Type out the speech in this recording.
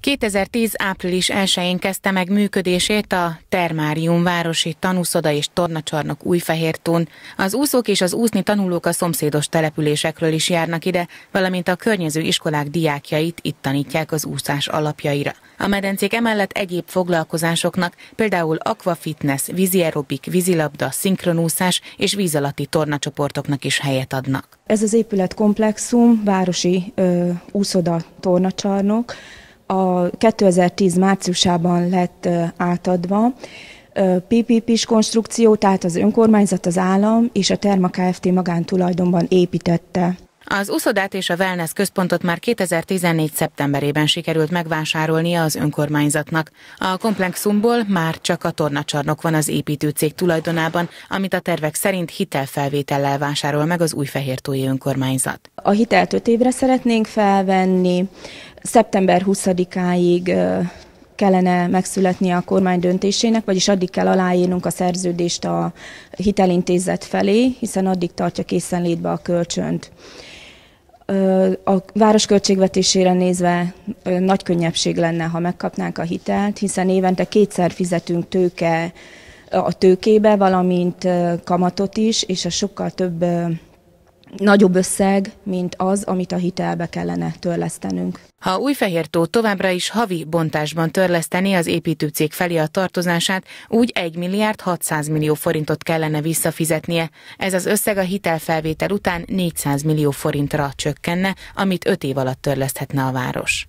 2010. április 1-én kezdte meg működését a Termárium Városi Tanúszoda és Tornacsarnok Újfehértún. Az úszók és az úszni tanulók a szomszédos településekről is járnak ide, valamint a környező iskolák diákjait itt tanítják az úszás alapjaira. A medencék emellett egyéb foglalkozásoknak, például aquafitness, vízi aerobik, vízilabda, szinkronúszás és víz alatti tornacsoportoknak is helyet adnak. Ez az épület komplexum, városi ö, úszoda tornacsarnok, a 2010 márciusában lett átadva, PPP-s konstrukció, tehát az önkormányzat, az állam és a Terma Kft. magántulajdonban építette. Az uszodát és a wellness központot már 2014. szeptemberében sikerült megvásárolnia az önkormányzatnak. A komplexumból már csak a tornacsarnok van az építőcég tulajdonában, amit a tervek szerint hitelfelvétellel vásárol meg az új fehértói önkormányzat. A hitelt 5 évre szeretnénk felvenni, szeptember 20-áig kellene megszületnie a kormány döntésének, vagyis addig kell aláírnunk a szerződést a hitelintézet felé, hiszen addig tartja készen létbe a kölcsönt. A város költségvetésére nézve nagy könnyebbség lenne, ha megkapnánk a hitelt, hiszen évente kétszer fizetünk tőke a tőkébe, valamint kamatot is, és a sokkal több nagyobb összeg, mint az, amit a hitelbe kellene törlesztenünk. Ha Újfehértó továbbra is havi bontásban törleszteni az építőcég felé a tartozását, úgy 1 milliárd 600 millió forintot kellene visszafizetnie. Ez az összeg a hitelfelvétel után 400 millió forintra csökkenne, amit 5 év alatt törleszthetne a város.